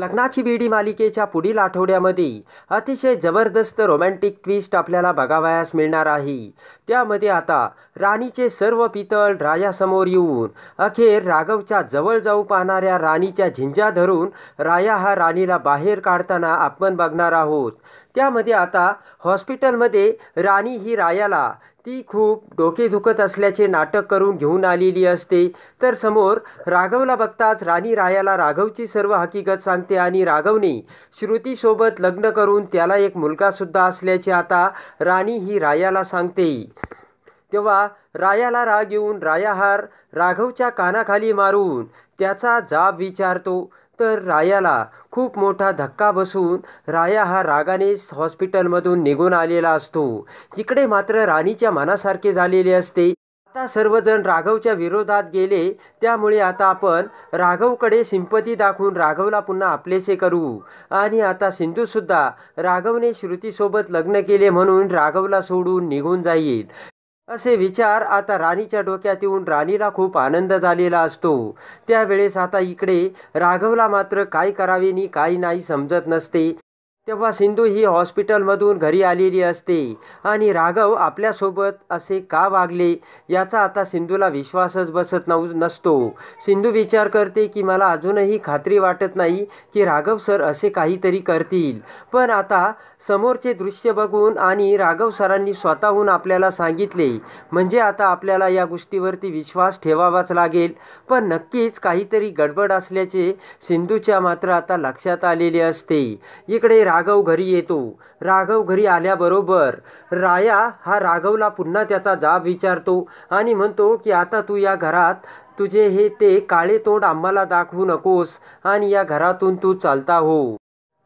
लग्नाची बीडी मालिकेच्या पुढील आठवड्यामध्ये अतिशय जबरदस्त रोमॅन्टिक ट्विस्ट आपल्याला बघावयास मिळणार आहे त्यामध्ये आता राणीचे सर्व पितळ रायासमोर येऊन अखेर राघवच्या जवळ जाऊ पाहणाऱ्या राणीच्या झिंजा धरून राया हा राणीला बाहेर काढताना आपण बघणार आहोत त्यामध्ये आता हॉस्पिटलमध्ये राणी ही रायाला ती खूप डोके दुखत असल्याचे नाटक करून घेऊन आलेली असते तर समोर राघवला बघताच राणी रायाला राघवची सर्व हकीकत सांगते आणि राघवने श्रुतीसोबत लग्न करून त्याला एक मुलगासुद्धा असल्याचे आता राणी ही रायाला सांगते तेव्हा रायाला राग येऊन रायाहार राघवच्या कानाखाली मारून त्याचा जाब विचारतो तर रायाला खूप मोठा धक्का बसून राया हा रागाने हॉस्पिटलमधून निघून आलेला असतो इकडे मात्र राणीच्या मनासारखे झालेले असते आता सर्वजण राघवच्या विरोधात गेले त्यामुळे आता आपण राघवकडे सिंपती दाखवून राघवला पुन्हा आपलेसे करू आणि आता सिंधूसुद्धा राघवने श्रुतीसोबत लग्न केले म्हणून राघवला सोडून निघून जाईल असे विचार आता राणीच्या डोक्यात येऊन राणीला खूप आनंद झालेला असतो त्यावेळेस आता इकडे राघवला मात्र काय करावेनी नि काही नाही समजत नसते तेव्हा सिंधू ही हॉस्पिटलमधून घरी आलेली असते आणि राघव आपल्यासोबत असे का वागले याचा आता सिंधूला विश्वासच बसत नव नसतो सिंधू विचार करते की मला अजूनही खात्री वाटत नाही की राघव सर असे काहीतरी करतील पण आता समोरचे दृश्य बघून आणि राघव सरांनी स्वतःहून आपल्याला सांगितले म्हणजे आता आपल्याला या गोष्टीवरती विश्वास ठेवावाच लागेल पण नक्कीच काहीतरी गडबड असल्याचे सिंधूच्या मात्र आता लक्षात आलेले असते इकडे राघव घरी येतो राघव घरी आल्याबरोबर राया हा राघवला पुन्हा त्याचा जाब विचारतो आणि म्हणतो की आता तू या घरात तुझे हे ते काळे तोंड आम्हाला दाखवू नकोस आणि या घरातून तू चालता हो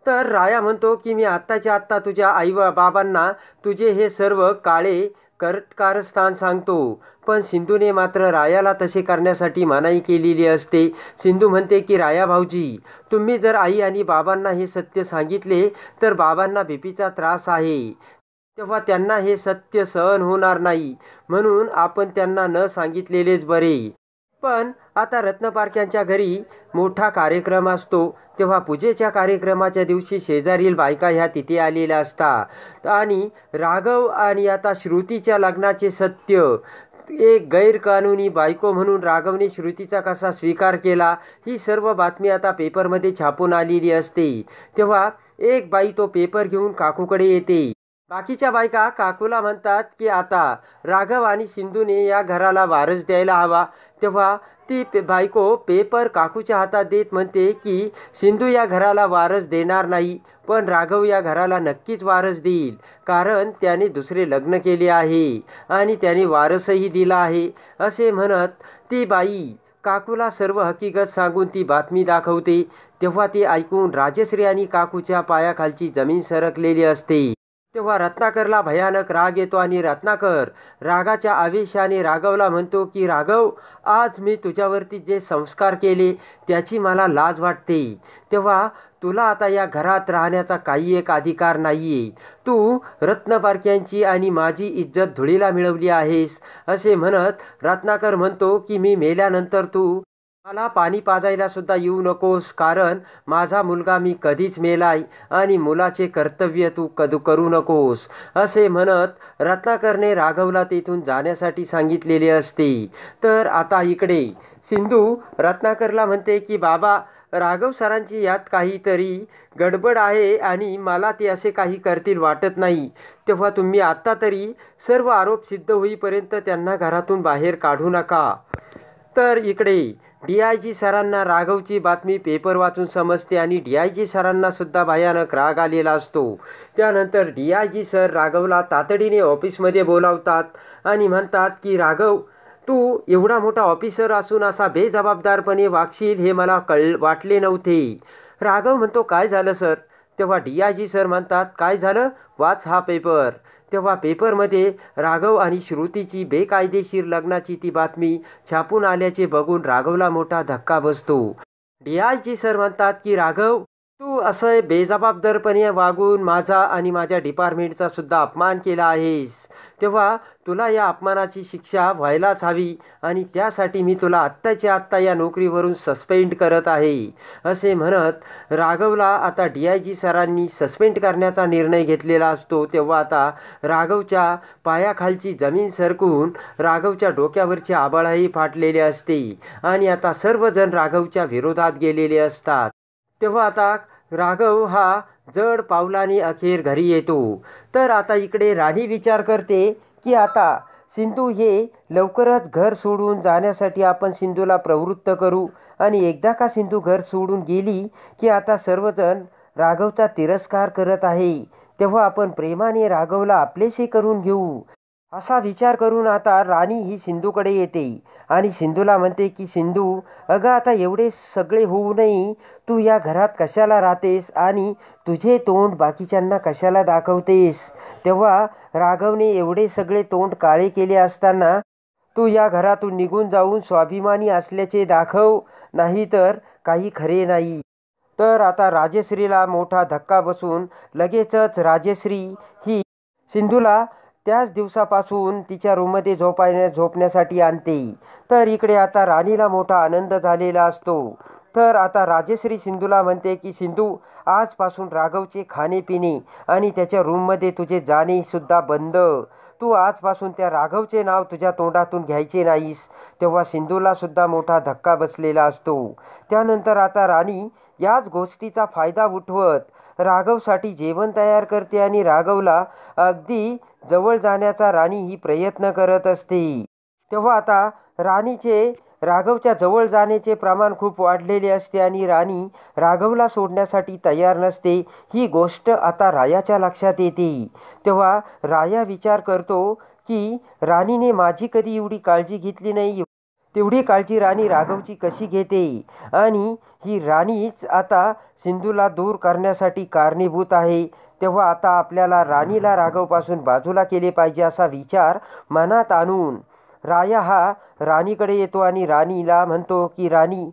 तर राया म्हणतो की मी आत्ताच्या आत्ता तुझ्या आई बाबांना तुझे हे सर्व काळे कारस्थान सांगतो पण सिंधूने मात्र रायाला तसे करण्यासाठी मनाई केलेली असते सिंधू म्हणते की राया भाऊजी तुम्ही जर आई आणि बाबांना हे सत्य सांगितले तर बाबांना भीपीचा त्रास आहे तेव्हा त्यांना हे सत्य सहन होणार नाही म्हणून आपण त्यांना न सांगितलेलेच बरे पण आता रत्न यांच्या घरी मोठा कार्यक्रम असतो तेव्हा पूजेच्या कार्यक्रमाच्या दिवशी शेजारील बायका ह्या तिथे आलेल्या असतात आणि राघव आणि आता श्रुतीच्या लग्नाचे सत्य एक गैरकानूनी बायको म्हणून राघवने श्रुतीचा कसा स्वीकार केला ही सर्व बातमी आता पेपरमध्ये छापून आलेली असते तेव्हा एक बाई तो पेपर घेऊन काकूकडे येते बाकीच्या बायका काकूला म्हणतात की आता राघव आणि सिंधूने या घराला वारस द्यायला हवा तेव्हा ती पे बायको पेपर काकूच्या हातात देत म्हणते की सिंधू या घराला वारस देणार नाही पण राघव या घराला नक्कीच वारस देईल कारण त्याने दुसरे लग्न केले आहे आणि त्याने वारसही दिला आहे असे म्हणत ती बाई काकूला सर्व हकीकत सांगून ती बातमी दाखवते तेव्हा ती ऐकून राजश्री आणि काकूच्या पायाखालची जमीन सरकलेली असते तेव्हा रत्नाकरला भयानक राग येतो आणि रत्नाकर रागाच्या आवेशाने राघवला म्हणतो की राघव आज मी तुझ्यावरती जे संस्कार केले त्याची मला लाज वाटते तेव्हा तुला आता या घरात राहण्याचा काही एक अधिकार नाही आहे तू रत्नपारख्यांची आणि माझी इज्जत धुळीला मिळवली आहेस असे म्हणत रत्नाकर म्हणतो की मी मेल्यानंतर तू मला पाणी पाजायला सुद्धा येऊ नकोस कारण माझा मुलगा मी कधीच मेलाय आणि मुलाचे कर्तव्य तू कदू करू नकोस असे म्हणत रत्नाकरने राघवला तेथून जाण्यासाठी सांगितलेले असते तर आता इकडे सिंधू रत्नाकरला म्हणते की बाबा राघव सरांची यात काहीतरी गडबड आहे आणि मला ते असे काही करतील वाटत नाही तेव्हा तुम्ही आत्ता तरी सर्व आरोप सिद्ध होईपर्यंत त्यांना घरातून बाहेर काढू नका तर इकडे डी आय जी सरांना राघवची बातमी पेपर वाचून समजते आणि डी आय जी सरांनासुद्धा भयानक राग आलेला असतो त्यानंतर डी आय जी सर राघवला तातडीने ऑफिसमध्ये बोलावतात आणि म्हणतात की राघव तू एवढा मोठा ऑफिसर असून असा बेजबाबदारपणे वागशील हे मला कळ वाटले नव्हते राघव म्हणतो काय झालं सर तेव्हा डी आय जी सर म्हणतात काय झालं वाच हा पेपर तेव्हा पेपरमध्ये राघव आणि श्रुतीची बेकायदेशीर लग्नाची ती बातमी छापून आल्याचे बघून राघवला मोठा धक्का बसतो डी आय जी सर म्हणतात की राघव तू असं बेजबाबदारपणे वागून माझा आणि माझ्या डिपार्टमेंटचा सुद्धा अपमान केला आहेस तेव्हा तुला या अपमानाची शिक्षा व्हायलाच हवी आणि त्यासाठी मी तुला आत्ताच्या आत्ता या नोकरीवरून सस्पेंड करत आहे असे म्हणत राघवला आता डी आय जी सरांनी सस्पेंड करण्याचा निर्णय घेतलेला असतो तेव्हा आता राघवच्या पायाखालची जमीन सरकून राघवच्या डोक्यावरचे आबाळही फाटलेले असते आणि आता सर्वजण राघवच्या विरोधात गेलेले असतात तेव्हा आता राघव हा जड पावलाने अखेर घरी येतो तर आता इकडे राणी विचार करते की आता सिंधू हे लवकरच घर सोडून जाण्यासाठी आपण सिंधूला प्रवृत्त करू आणि एकदा का सिंधू घर सोडून गेली की आता सर्वजण राघवचा तिरस्कार करत आहे तेव्हा आपण प्रेमाने राघवला आपलेसे करून घेऊ असा विचार करून आता राणी ही सिंधूकडे येते आणि सिंधूला म्हणते की सिंधू अगं आता एवढे सगळे होऊ नये तू या घरात कशाला राहतेस आणि तुझे तोंड बाकीच्यांना कशाला दाखवतेस तेव्हा राघवने एवढे सगळे तोंड काळे केले असताना तू या घरातून निघून जाऊन स्वाभिमानी असल्याचे दाखव नाही तर काही खरे नाही तर आता राजश्रीला मोठा धक्का बसून लगेचच राजश्री ही सिंधूला त्याच दिवसापासून तिच्या रूममध्ये झोपायने झोपण्यासाठी आणते तर इकडे आता राणीला मोठा आनंद झालेला असतो तर आता राजेश्री सिंधूला म्हणते की सिंधू आजपासून राघवचे पिणे आणि त्याच्या रूममध्ये तुझे जाणेसुद्धा बंद तू आजपासून त्या राघवचे नाव तुझ्या तोंडातून घ्यायचे नाहीस तेव्हा सिंधूलासुद्धा मोठा धक्का बसलेला असतो त्यानंतर आता राणी याच गोष्टीचा फायदा उठवत राघवसाठी जेवण तयार करते आणि राघवला अगदी जवळ जाण्याचा राणी ही प्रयत्न करत असते तेव्हा आता राणीचे राघवच्या जवळ जाण्याचे प्रमाण खूप वाढलेले असते आणि राणी राघवला सोडण्यासाठी तयार नसते ही गोष्ट आता रायाच्या लक्षात येते तेव्हा राया विचार करतो की राणीने माझी कधी एवढी काळजी घेतली नाही तेवढी काळजी राणी राघवची कशी घेते आणि की राणीच आता सिंधूला दूर करण्यासाठी कारणीभूत आहे तेव्हा आता आपल्याला राणीला राघवपासून बाजूला केले पाहिजे असा विचार मनात आणून राया हा राणीकडे येतो आणि राणीला म्हणतो की राणी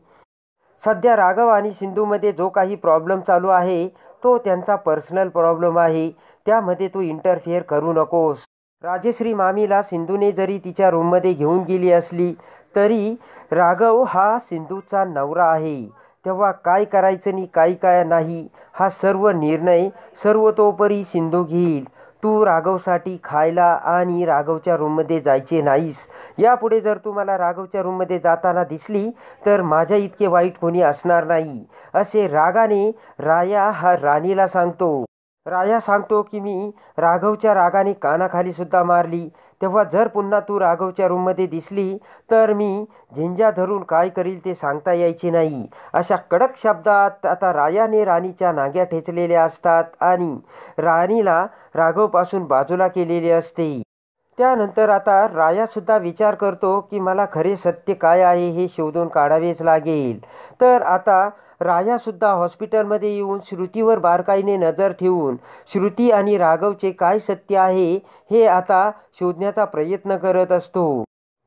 सध्या राघव आणि सिंधूमध्ये जो काही प्रॉब्लेम चालू आहे तो त्यांचा पर्सनल प्रॉब्लेम आहे त्यामध्ये तू इंटरफिअर करू नकोस राजेश्री मामीला सिंधूने जरी तिच्या रूममध्ये घेऊन गेली असली तरी राघव हा सिंधूचा नवरा आहे तेव्हा काय करायचं आणि काय काय नाही हा सर्व निर्णय सर्वतोपरी सिंधू घेईल तू राघवसाठी खायला आणि राघवच्या रूममध्ये जायचे नाहीस यापुढे जर तू मला राघवच्या रूममध्ये जाताना दिसली तर माझ्या इतके वाईट कोणी असणार नाही असे रागाने राया हा राणीला सांगतो राया सांगतो की मी राघवच्या रागाने कानाखाली सुद्धा मारली तेव्हा जर पुन्हा तू राघवच्या रूममध्ये दिसली तर मी झिंजा धरून काय करील ते सांगता यायचे नाही अशा कडक शब्दात आता रायाने राणीच्या नाग्या ठेचलेल्या असतात आणि राणीला राघवपासून बाजूला केलेले असते त्यानंतर आता रायासुद्धा विचार करतो की मला खरे सत्य काय आहे हे शोधून काढावेच लागेल तर आता राजासुद्धा हॉस्पिटलमध्ये येऊन श्रुतीवर बारकाईने नजर ठेवून श्रुती आणि राघवचे काय सत्य आहे हे आता शोधण्याचा प्रयत्न करत असतो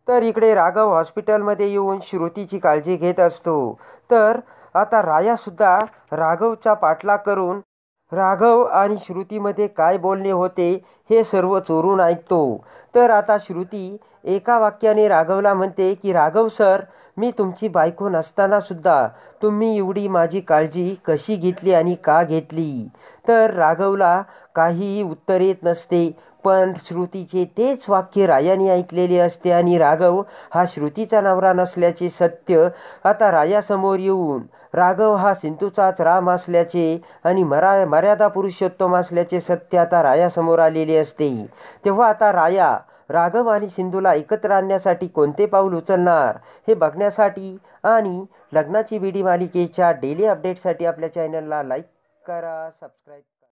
तर इकडे राघव हॉस्पिटलमध्ये येऊन श्रुतीची काळजी घेत असतो तर आता रायासुद्धा राघवचा पाठलाग करून राघव आणि श्रुतीमध्ये काय बोलणे होते हे सर्व चोरून ऐकतो तर आता श्रुती एका वाक्याने राघवला म्हणते की राघव सर मी तुमची बायको नसतानासुद्धा तुम्ही एवढी माझी काळजी कशी घेतली आणि का घेतली तर राघवला काहीही उत्तर येत नसते पण श्रुतीचे तेच वाक्य रायाने ऐकलेले असते आणि राघव हा श्रुतीचा नवरा नसल्याचे सत्य आता राजासमोर येऊन राघव हा सिंधूचाच राम असल्याचे आणि मरा मर्यादा पुरुषोत्तम असल्याचे सत्य आता राजासमोर आलेले असते तेव्हा आता राया राघव आणि सिंधूला एकत्र आणण्यासाठी कोणते पाऊल उचलणार हे बघण्यासाठी आणि लग्नाची बीडी मालिकेच्या डेली अपडेटसाठी आपल्या चॅनलला लाईक करा सबस्क्राईब